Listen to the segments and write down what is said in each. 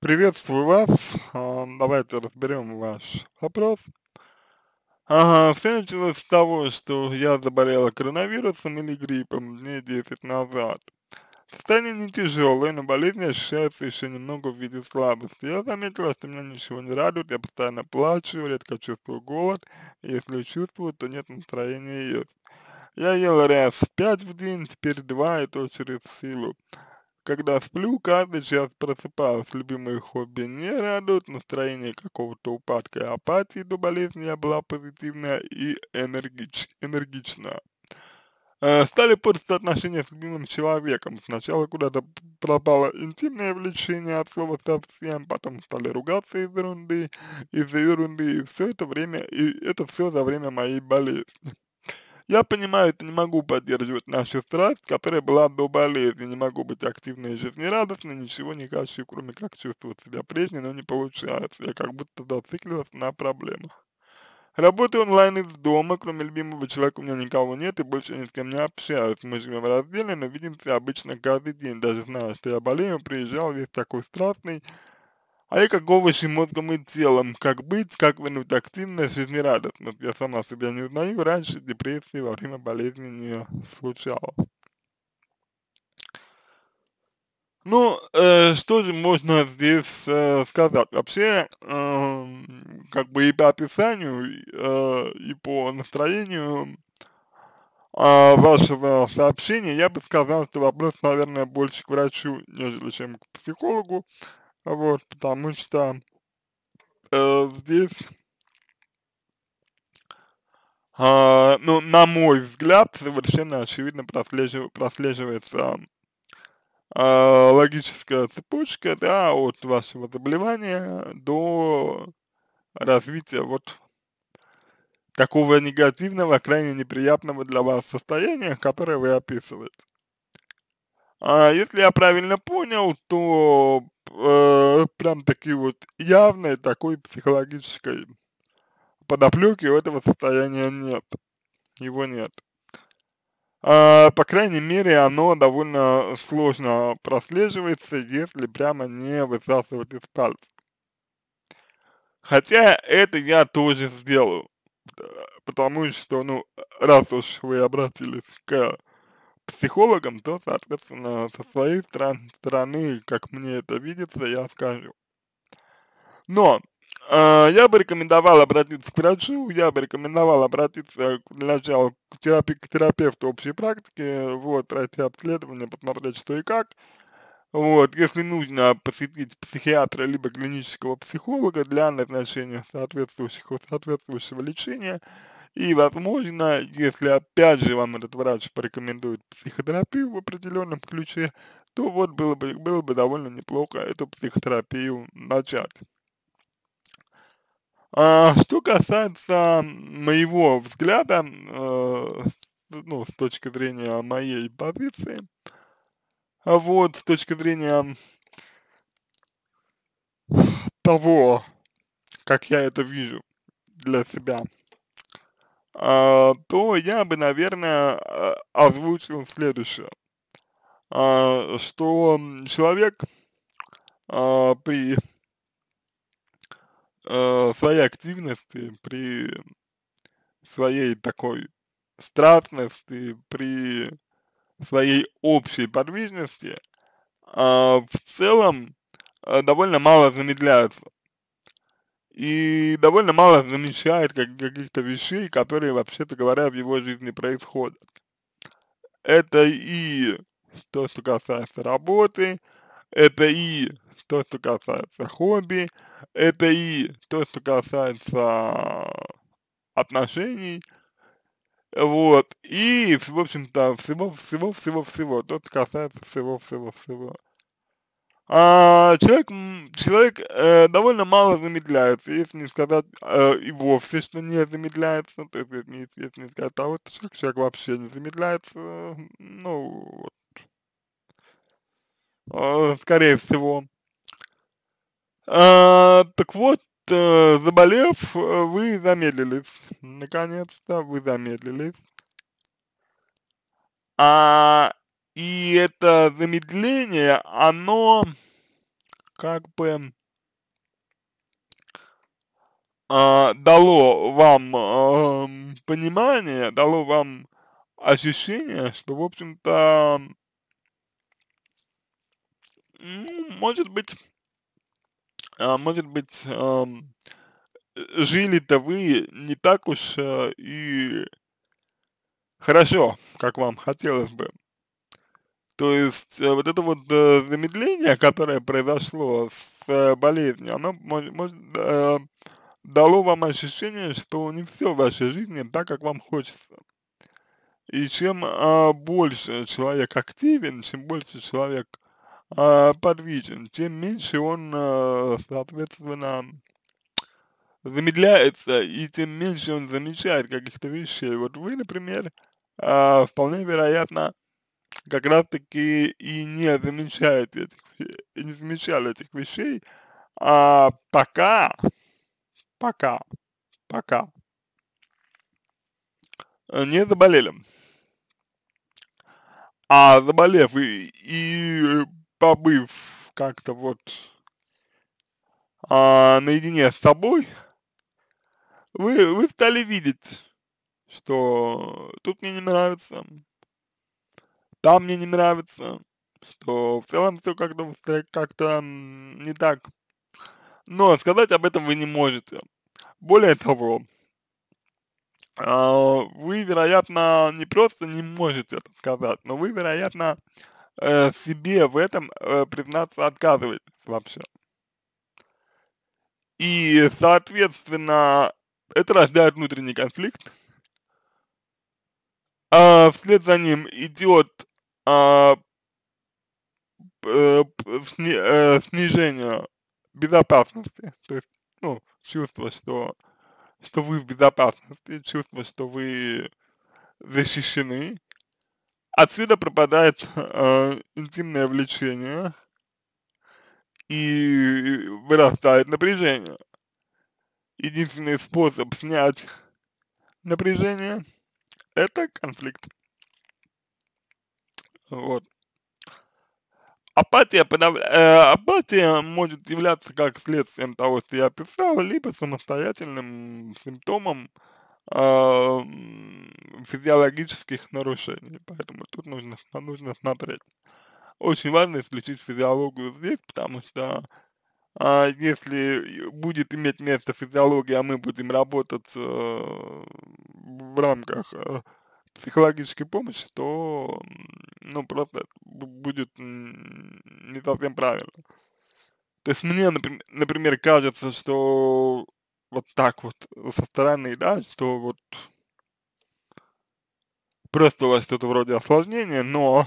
Приветствую вас. А, давайте разберем ваш вопрос. Ага, все началось с того, что я заболела коронавирусом или гриппом дней 10 назад. Состояние не тяжелое, но болезнь ощущается еще немного в виде слабости. Я заметила, что меня ничего не радует, я постоянно плачу, редко чувствую голод, если чувствую, то нет настроения есть. Я ела раз пять в день, теперь два, и то через силу. Когда сплю, каждый час просыпаюсь, любимые хобби не радуют, настроение какого-то упадка и апатии до болезни я была позитивная и энергич, энергичная. Э, стали портить отношения с любимым человеком. Сначала куда-то пропало интимное влечение от слова совсем, потом стали ругаться из-за ерунды, из-за ерунды, и все это время, и это все за время моей болезни. Я понимаю, это не могу поддерживать нашу страсть, которая была до болезни, не могу быть активной и жизнерадостной, ничего не хочу, кроме как чувствовать себя прежней, но не получается. Я как будто зациклилась на проблемах. Работаю онлайн из дома, кроме любимого человека у меня никого нет и больше ни с кем не общаюсь. Мы живем раздельно, но видимся обычно каждый день. Даже зная, что я болею, приезжал весь такой страстный, а я как овощи мозгом и телом. Как быть, как вынуть активность, жизнерадостность. Я сама себя не знаю, раньше депрессии во время болезни не случалось. Ну, э, что же можно здесь э, сказать? Вообще, э, как бы и по описанию, э, и по настроению э, вашего сообщения, я бы сказал, что вопрос, наверное, больше к врачу, нежели чем к психологу. Вот, потому что э, здесь, э, ну, на мой взгляд, совершенно очевидно прослежив, прослеживается э, логическая цепочка, да, от вашего заболевания до развития вот такого негативного, крайне неприятного для вас состояния, которое вы описываете. А если я правильно понял, то Э, прям такие вот явной такой психологической подоплеки у этого состояния нет. Его нет. А, по крайней мере, оно довольно сложно прослеживается, если прямо не высасывать из пальцев. Хотя это я тоже сделаю, потому что, ну, раз уж вы обратились к психологом, то, соответственно, со своей стороны, как мне это видится, я скажу. Но э, я бы рекомендовал обратиться к врачу, я бы рекомендовал обратиться для начала к, терапи к терапевту общей практики, вот, пройти обследование, посмотреть что и как. Вот, если нужно посетить психиатра либо клинического психолога для назначения соответствующего, соответствующего лечения, и, возможно, если опять же вам этот врач порекомендует психотерапию в определенном ключе, то вот было бы, было бы довольно неплохо эту психотерапию начать. А, что касается моего взгляда, э, ну, с точки зрения моей позиции, а вот, с точки зрения того, как я это вижу для себя – а, то я бы, наверное, а, озвучил следующее, а, что человек при своей активности, при своей такой страстности, при своей общей подвижности, в целом э, довольно мало замедляется и довольно мало замечает как, каких-то вещей, которые, вообще-то говоря, в его жизни происходят. Это и то, что касается работы, это и то, что касается хобби, это и то, что касается отношений, вот, и, в общем-то, всего-всего-всего-всего, то, что касается всего-всего-всего а, человек, человек э, довольно мало замедляется, если не сказать э, и вовсе, что не замедляется, то есть если, не, если не сказать а вот человек, человек вообще не замедляется, ну вот, э, скорее всего. Э, так вот, э, заболев, э, вы замедлились, наконец-то вы замедлились. А и это замедление, оно как бы э, дало вам э, понимание, дало вам ощущение, что, в общем-то, ну, может быть, э, может быть, эм, э, жили-то вы не так уж э, и хорошо, как вам хотелось бы. То есть э, вот это вот э, замедление, которое произошло с э, болезнью, оно может, может дало вам ощущение, что не все в вашей жизни так, как вам хочется. И чем а, больше человек активен, чем больше человек а, подвижен, тем меньше он, а, соответственно, замедляется, и тем меньше он замечает каких-то вещей. Вот вы, например, а, вполне вероятно, как раз таки и не замечает этих, и э, не замечал этих вещей, а пока, пока, пока не заболели. А заболев и, и побыв как-то вот а, наедине с собой, вы, вы стали видеть, что тут мне не нравится, там мне не нравится, что в целом все как-то как-то не так. Но сказать об этом вы не можете. Более того, а, вы, вероятно, не просто не можете это сказать, но вы, вероятно, э, себе в этом э, признаться отказываетесь вообще. И, соответственно, это рождает внутренний конфликт. А вслед за ним идет а, э, э, э, снижение безопасности, то есть, ну, чувство, что, что вы в безопасности, чувство, что вы защищены. Отсюда пропадает э, интимное влечение и вырастает напряжение. Единственный способ снять напряжение – это конфликт. Вот. Апатия, подав... э, апатия может являться как следствием того, что я описал, либо самостоятельным симптомом э, физиологических нарушений. Поэтому тут нужно, нужно смотреть. Очень важно исключить физиологию здесь, потому что э, если будет иметь место физиология, а мы будем работать э, в рамках э, психологической помощи, то ну, просто будет не совсем правильно. То есть мне, например, кажется, что вот так вот со стороны, да, что вот просто что-то вроде осложнения, но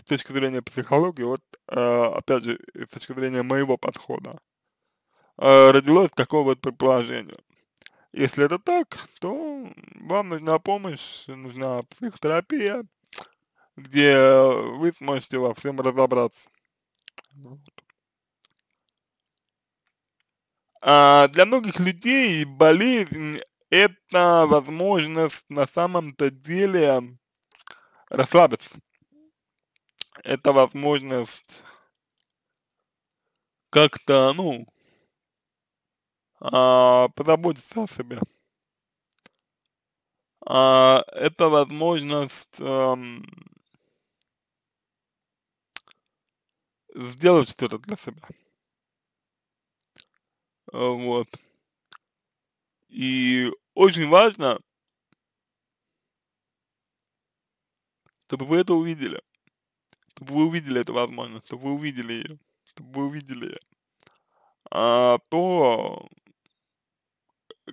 с точки зрения психологии, вот э, опять же, с точки зрения моего подхода, э, родилось такое вот предположение. Если это так, то вам нужна помощь, нужна психотерапия, где э, вы сможете во всем разобраться. А для многих людей болезнь – это возможность на самом-то деле расслабиться. Это возможность как-то, ну, а, позаботиться о себе. А, это возможность эм, сделать что-то для себя. А, вот. И очень важно, чтобы вы это увидели. Чтобы вы увидели это возможно, чтобы вы увидели ее. Чтобы вы увидели а, то,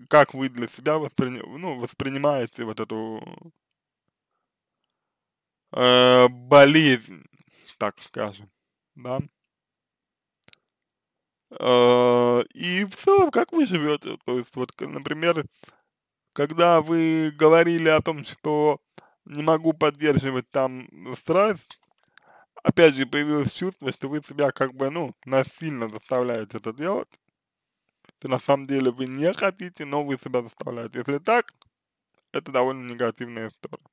как вы для себя воспри... ну, воспринимаете вот эту э, болезнь, так скажем да. А, и в целом, как вы живете? То есть, вот, например, когда вы говорили о том, что не могу поддерживать там страсть, опять же, появилось чувство, что вы себя как бы, ну, насильно заставляете это делать, то на самом деле вы не хотите, но вы себя заставляете. Если так, это довольно негативная история.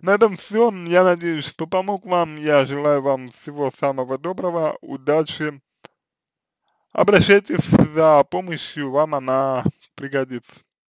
На этом все. Я надеюсь, что помог вам. Я желаю вам всего самого доброго, удачи. Обращайтесь за помощью, вам она пригодится.